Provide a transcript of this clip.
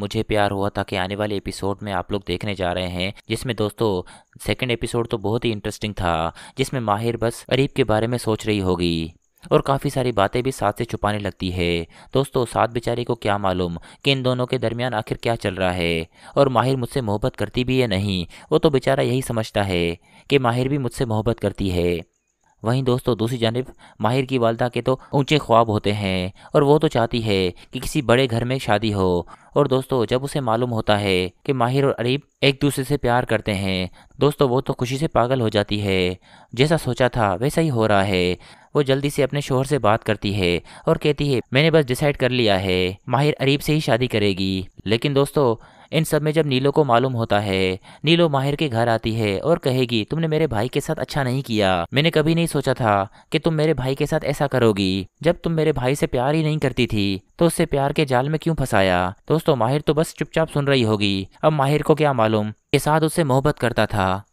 मुझे प्यार हुआ था कि आने वाले एपिसोड में आप लोग देखने जा रहे हैं जिसमें दोस्तों सेकंड एपिसोड तो बहुत ही इंटरेस्टिंग था जिसमें माहिर बस अरीब के बारे में सोच रही होगी और काफ़ी सारी बातें भी साथ से छुपाने लगती है दोस्तों साथ बेचारे को क्या मालूम कि इन दोनों के दरमियान आखिर क्या चल रहा है और माहिर मुझसे मोहब्बत करती भी है नहीं वो तो बेचारा यही समझता है कि माहिर भी मुझसे मोहब्बत करती है वहीं दोस्तों दूसरी जानब माहिर की वालदा के तो ऊंचे ख्वाब होते हैं और वो तो चाहती है कि किसी बड़े घर में शादी हो और दोस्तों जब उसे मालूम होता है कि माहिर और अरीब एक दूसरे से प्यार करते हैं दोस्तों वो तो खुशी से पागल हो जाती है जैसा सोचा था वैसा ही हो रहा है वो जल्दी से अपने शोहर से बात करती है और कहती है मैंने बस डिसाइड कर लिया है माहिर अरीब से ही शादी करेगी लेकिन दोस्तों इन सब में जब नीलो को मालूम होता है नीलो माहिर के घर आती है और कहेगी तुमने मेरे भाई के साथ अच्छा नहीं किया मैंने कभी नहीं सोचा था कि तुम मेरे भाई के साथ ऐसा करोगी जब तुम मेरे भाई से प्यार ही नहीं करती थी तो उससे प्यार के जाल में क्यों फंसाया दोस्तों माहिर तो बस चुपचाप सुन रही होगी अब माहिर को क्या मालूम के साथ उससे मोहब्बत करता था